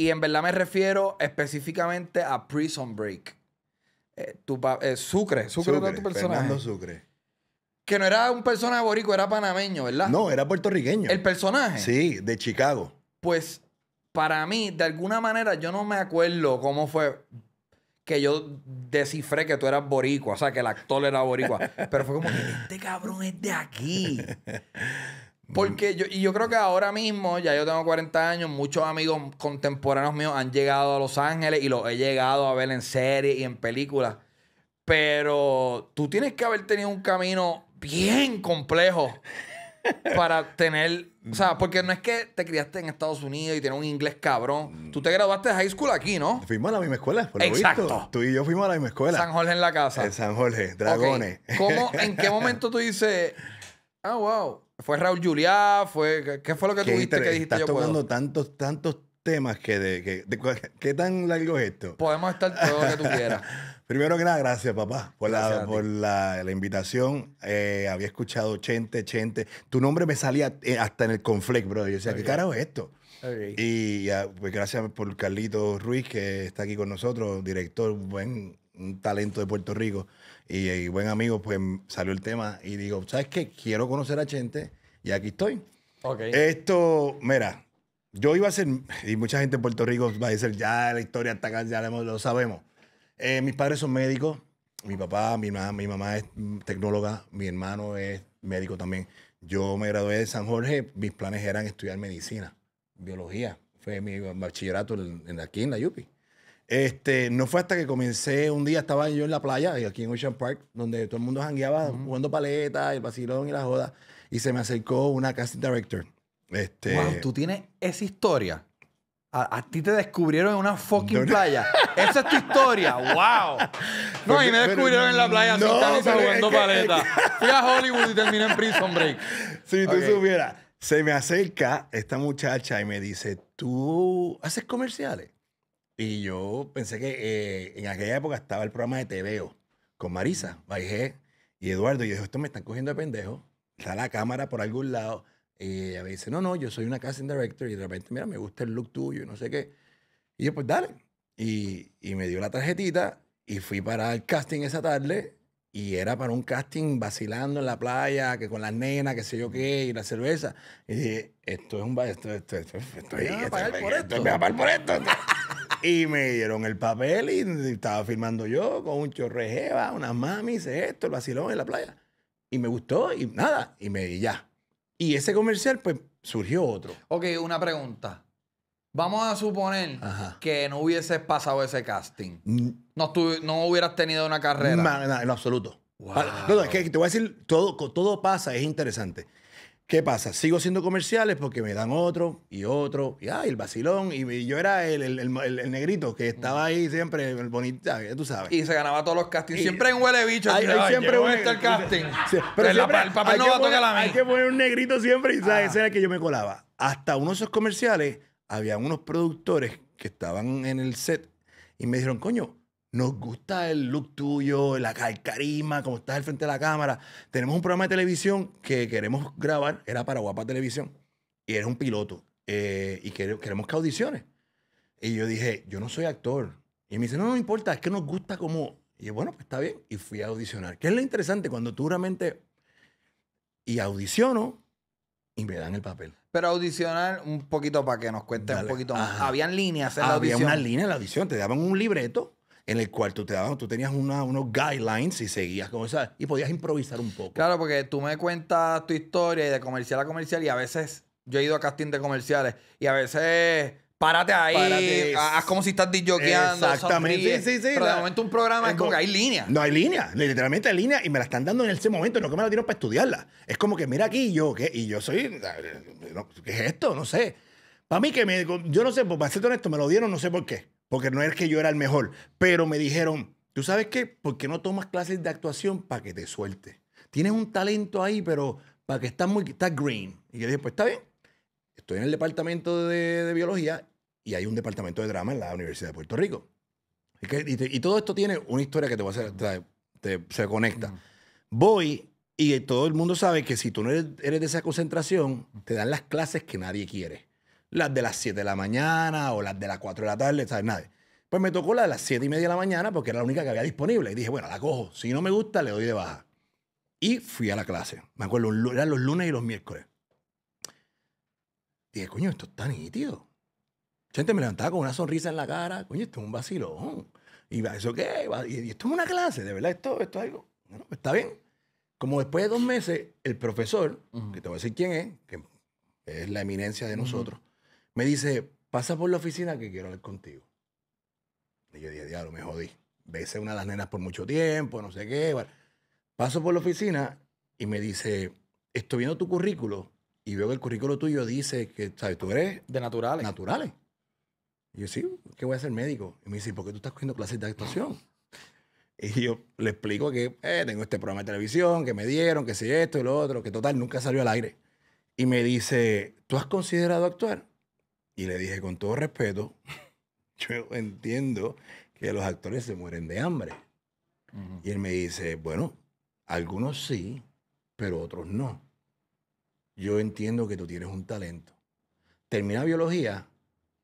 Y en verdad me refiero específicamente a Prison Break. Eh, eh, Sucre, Sucre, tu personaje. Fernando Sucre. Que no era un personaje borico, era panameño, ¿verdad? No, era puertorriqueño. ¿El personaje? Sí, de Chicago. Pues para mí, de alguna manera, yo no me acuerdo cómo fue que yo descifré que tú eras boricua, o sea, que el actor era boricua. Pero fue como este cabrón es de aquí. Porque yo, y yo creo que ahora mismo, ya yo tengo 40 años, muchos amigos contemporáneos míos han llegado a Los Ángeles y los he llegado a ver en series y en películas. Pero tú tienes que haber tenido un camino bien complejo para tener. O sea, porque no es que te criaste en Estados Unidos y tienes un inglés cabrón. Tú te graduaste de high school aquí, ¿no? Fuimos a la misma escuela, Exacto. Tú y yo fuimos a la misma escuela. San Jorge en la casa. En eh, San Jorge, Dragones. ¿Cómo, ¿En qué momento tú dices.? Ah, wow. Fue Raúl Juliá, fue. ¿Qué fue lo que tuviste que dijiste estás yo tocando puedo? tantos, tantos temas que de, ¿Qué tan largo es esto? Podemos estar todo lo que tú quieras. Primero que nada, gracias, papá, por, la, por la, invitación. Eh, había escuchado Chente, Chente. Tu nombre me salía eh, hasta en el conflict, bro. Yo decía, ¿qué carajo es esto? Y pues, gracias por Carlito Ruiz, que está aquí con nosotros, director, buen un talento de Puerto Rico y, buen amigo, pues salió el tema y digo, ¿sabes qué? Quiero conocer a gente y aquí estoy. Okay. Esto, mira, yo iba a ser, y mucha gente en Puerto Rico va a decir, ya la historia está acá, ya lo sabemos. Eh, mis padres son médicos, mi papá, mi mamá, mi mamá es mm, tecnóloga, mi hermano es médico también. Yo me gradué de San Jorge, mis planes eran estudiar medicina, biología. Fue mi bachillerato aquí en la Yupi. Este, no fue hasta que comencé, un día estaba yo en la playa, eh, aquí en Ocean Park, donde todo el mundo jangueaba jugando paleta, el vacilón y la joda, y se me acercó una casting director. Este wow, tú tienes esa historia. A, a, ti te descubrieron en una fucking playa. Esa es tu historia. ¡Wow! No, y me descubrieron en la playa no, jugando paleta. Fui a Hollywood y terminé en Prison Break. Si tú supieras, se me acerca esta muchacha y me dice: ¿Tú haces comerciales? Y yo pensé que eh, en aquella época estaba el programa de TVO con Marisa, bajé y Eduardo. Y yo dije, esto me están cogiendo de pendejo. Está la cámara por algún lado. Y ella me dice, no, no, yo soy una casting director. Y de repente, mira, me gusta el look tuyo y no sé qué. Y yo, pues dale. Y, me dio la tarjetita y fui para el casting esa tarde. Y era para un casting vacilando en la playa, que con las nenas, qué sé yo qué, y la cerveza. Y dije, esto es un... Esto, esto, esto, esto, esto, esto, esto, a esto, por esto y me dieron el papel y estaba firmando yo con un chorrejeva, mami mamis, esto, el vacilón en la playa. Y me gustó y nada, y me di ya. Y ese comercial, pues, surgió otro. Ok, una pregunta. Vamos a suponer que no hubieses pasado ese casting. Mm. No, no hubieras tenido una carrera. No, en absoluto. es que te voy a decir, todo, todo pasa, es interesante. ¿Qué pasa? Sigo siendo comerciales porque me dan otro y otro. Y el vacilón. Y, yo era el, negrito que estaba ahí siempre, el bonito, tú sabes. Y se ganaba todos los castings. siempre en huele bicho. Hay, siempre este el casting. pero siempre, el papel no va a tocar la Hay que poner un negrito siempre y ¿sabes? Ah. ese era el que yo me colaba. Hasta uno de esos comerciales, había unos productores que estaban en el set y me dijeron, coño, nos gusta el look tuyo, la el carisma, como estás al frente de la cámara. Tenemos un programa de televisión que queremos grabar, era para Guapa Televisión, y eres un piloto, eh, y queremos que audiciones. Y yo dije, yo no soy actor. Y me dice, no, no importa, es que nos gusta como... Y bueno, pues está bien. Y fui a audicionar. ¿Qué es lo interesante? Cuando tú realmente... Y audiciono y me dan el papel. Pero audicionar un poquito para que nos cuente un poquito más. Habían líneas en la Había audición. Había una línea en la audición. Te daban un libreto en el cual te daban tú tenías unos guidelines y seguías como esa, y podías improvisar un poco. Claro, porque tú me cuentas tu historia de comercial a comercial y a veces yo he ido a casting de comerciales y a veces párate ahí, haz como si estás disjokeando. Exactamente, sí, sí, sí. Pero de momento un programa es, como que hay línea. No hay línea, literalmente hay línea y me la están dando en ese momento, no que me la dieron para estudiarla. Es como que mira aquí yo, ¿qué? y yo soy, eh, ¿qué es esto? No sé. Para mí que me, yo no sé, para ser honesto, me lo dieron, no sé por qué porque no es que yo era el mejor, pero me dijeron, ¿tú sabes qué? ¿Por qué no tomas clases de actuación para que te suelte? Tienes un talento ahí, pero para que estás muy, estás green. Y yo dije, pues está bien. Estoy en el departamento de, biología y hay un departamento de drama en la Universidad de Puerto Rico. Y, todo esto tiene una historia que te va a hacer, se conecta. Voy y todo el mundo sabe que si tú no eres de esa concentración, te dan las clases que nadie quiere las de las 7 de la mañana o las de las 4 de la tarde, ¿sabes? Nadie. Pues me tocó la de las 7 y media de la mañana porque era la única que había disponible. Y dije, bueno, la cojo. Si no me gusta, le doy de baja. Y fui a la clase. Me acuerdo, eran los lunes y los miércoles. Dije, coño, esto está nítido. Gente, me levantaba con una sonrisa en la cara. Coño, esto es un vacilón. Y eso qué, y esto es una clase, de verdad, esto, esto es algo. Pues está bien. Como después de dos meses, el profesor, que te voy a decir quién es, que es la eminencia de nosotros, me dice, pasa por la oficina que quiero hablar contigo. Y yo dije, diablo, me jodí. Besé una de las nenas por mucho tiempo, no sé qué. Paso por la oficina y me dice, estoy viendo tu currículo y veo que el currículo tuyo dice que, ¿sabes? Tú eres... De naturales. Naturales. Y yo, sí, ¿qué voy a ser médico. Y me dice, ¿por qué tú estás cogiendo clases de actuación? Y yo le explico que eh, tengo este programa de televisión, que me dieron, que si esto y lo otro, que total, nunca salió al aire. Y me dice, ¿tú has considerado actuar? Y le dije, con todo respeto, yo entiendo que los actores se mueren de hambre. Y él me dice, bueno, algunos sí, pero otros no. Yo entiendo que tú tienes un talento. Termina biología,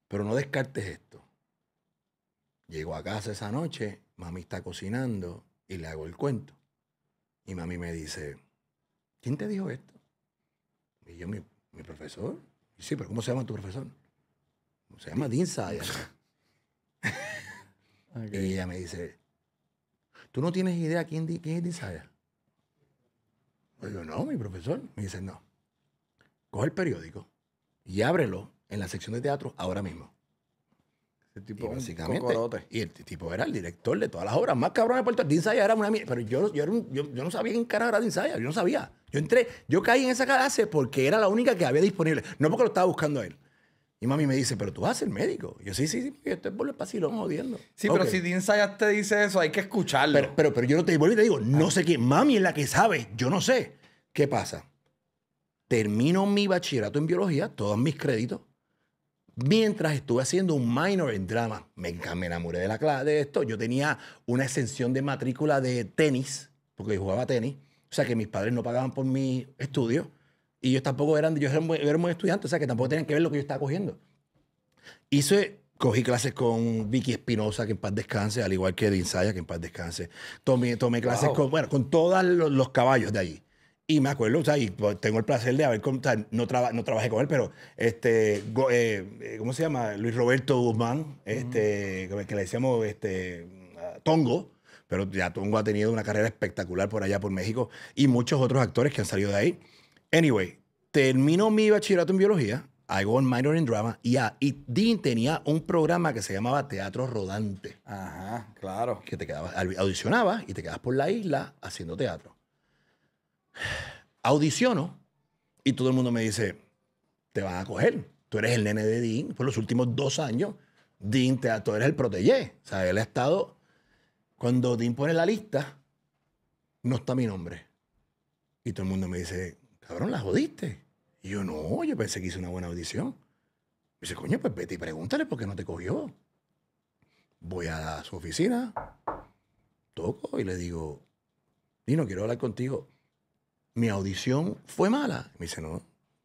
pero no descartes esto. Llego a casa esa noche, mami está cocinando y le hago el cuento. Y mami me dice, ¿quién te dijo esto? Y yo, mi, mi profesor. Y sí, pero ¿cómo se llama tu profesor? se llama Dean Sayer Y ella me dice, ¿tú no tienes idea quién, es Dean Yo no, mi profesor. Me dice, no. Coge el periódico y ábrelo en la sección de teatro ahora mismo. Ese tipo y básicamente, y el tipo era el director de todas las obras más cabrón de Puerto Rico. Sayer era una mis Pero yo, yo, no sabía quién cara era Sayer Yo no sabía. Yo entré, yo caí en esa clase porque era la única que había disponible. No porque lo estaba buscando él. Y mami me dice, pero tú vas a ser médico. yo, sí, sí, sí, esto estoy por el pasilón jodiendo. Sí, pero si Dean Sayas te dice eso, hay que escucharlo. Pero, pero, yo no te vuelvo y te digo, no ah. sé qué. Mami es la que sabe, yo no sé. ¿Qué pasa? Termino mi bachillerato en biología, todos mis créditos, mientras estuve haciendo un minor en drama. Me, enamoré de, la clase, de esto. Yo tenía una exención de matrícula de tenis, porque jugaba tenis. O sea que mis padres no pagaban por mi estudio. Y yo tampoco eran, yo era muy, muy estudiante, o sea que tampoco tenían que ver lo que yo estaba cogiendo. Hice Cogí clases con Vicky Espinosa, que en paz descanse, al igual que Insaya, que en paz descanse. Tomé, tomé clases con, bueno, con todos los, caballos de allí. Y me acuerdo, o sea, y pues, tengo el placer de haber, o no, no trabajé con él, pero, este, eh, eh, ¿cómo se llama? Luis Roberto Guzmán, este, que le decíamos, este, Tongo, pero ya Tongo ha tenido una carrera espectacular por allá, por México, y muchos otros actores que han salido de ahí. Anyway, termino mi bachillerato en biología, hago un minor en drama y, y Dean tenía un programa que se llamaba Teatro Rodante. Ajá, claro. Que te quedabas, audicionabas y te quedabas por la isla haciendo teatro. Audiciono y todo el mundo me dice, te van a coger. Tú eres el nene de Dean por los últimos dos años. Dean, te, tú eres el protege. O sea, él ha estado... Cuando Dean pone la lista, no está mi nombre. Y todo el mundo me dice, cabrón, la jodiste. Y yo, no, yo pensé que hice una buena audición. Me dice, coño, pues vete y pregúntale por qué no te cogió. Voy a su oficina, toco y le digo, Dino, quiero hablar contigo. Mi audición fue mala. Me dice, no,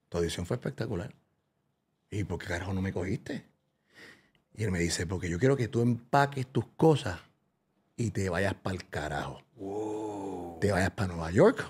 tu audición fue espectacular. ¿Y por qué carajo no me cogiste? Y él me dice, porque yo quiero que tú empaques tus cosas y te vayas para el carajo. Te vayas para Nueva York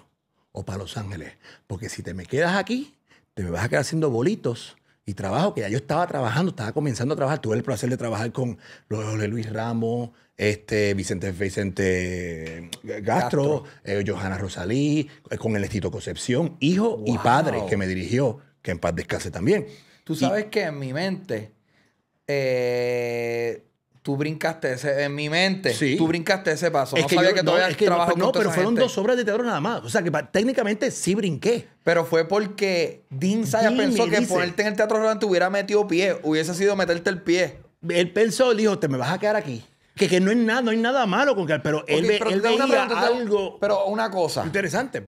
o para Los Ángeles. Porque si te me quedas aquí, te me vas a quedar haciendo bolitos y trabajo que ya yo estaba trabajando, estaba comenzando a trabajar. Tuve el placer de trabajar con Luis Ramos, este, Vicente, Vicente Gastro, eh, Johanna Rosalí, eh, con el Estito Concepción, hijo y padre que me dirigió, que en paz descanse también. Tú sabes que en mi mente, eh, Tú brincaste ese, en mi mente, sí. tú brincaste ese paso. Es no que sabía que todavía no, es que No, pero fueron dos obras de teatro nada más. O sea, que técnicamente sí brinqué. Pero fue porque Dean Saya pensó que ponerte en el teatro Roland te hubiera metido pie, hubiese sido meterte el pie. Él pensó, dijo, te me vas a quedar aquí. Que, que no nada, no hay nada malo con que, pero él, pero él veía pregunta, algo. Pero una cosa. Interesante.